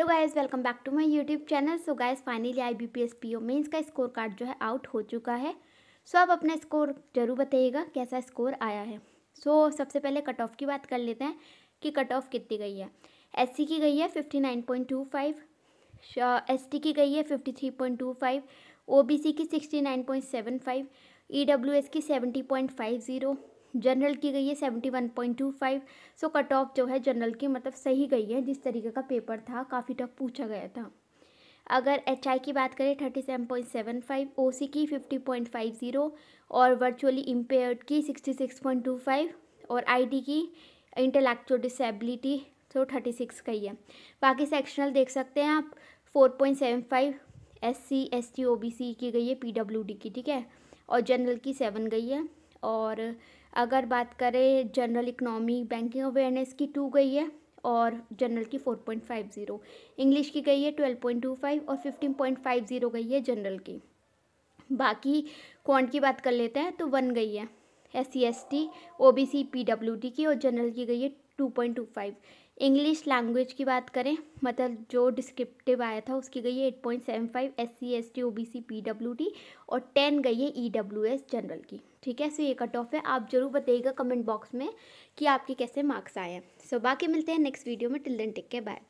hello guys welcome back to my YouTube channel so guys finally I B P S P O का score card जो है out हो चुका है सो so, आप अपना स्कोर जरूर बताइएगा कैसा स्कोर आया है सो so, सबसे पहले कट ऑफ की बात कर लेते हैं कि कट ऑफ कितनी गई है एस की गई है fifty nine point two five S T की गई है fifty three point two five O B C की sixty nine point seven five E W S की seventy point five zero general की गई है seventy one point two five so cut off जो है जनरल की मतलब सही गई है जिस तरीके का पेपर था काफ़ी टफ पूछा गया था अगर एच आई की बात करें thirty seven point seven five O C की फिफ्टी पॉइंट फाइव ज़ीरो और वर्चुअली इम्पेयर्ड की sixty six point two five और आई डी की इंटेलेक्चुअल डिसेबिलिटी तो थर्टी सिक्स का ही है बाकी सेक्शनल देख सकते हैं आप four point seven five S C S T O B C की गई है पी डब्ल्यू डी की ठीक है और जनरल की सेवन गई है और अगर बात करें जनरल इकनॉमी बैंकिंग अवेयरनेस की टू गई है और जनरल की four point five zero English की गई है ट्वेल्व पॉइंट टू फाइव और फिफ्टीन पॉइंट फाइव ज़ीरो गई है जनरल की बाकी क्वांट की बात कर लेते हैं तो वन गई है S C S T O B C P W D की और जनरल की गई है two point two five English language की बात करें मतलब जो डिस्क्रिप्टिव आया था उसकी गई है eight point seven five S C S T O B C P W T और टेन गई है ई डब्ल्यू एस जनरल की ठीक है सो ये कट ऑफ है आप जरूर बताइएगा कमेंट बॉक्स में कि आपके कैसे मार्क्स आए हैं सो बाकी मिलते हैं नेक्स्ट वीडियो में till then take care bye bye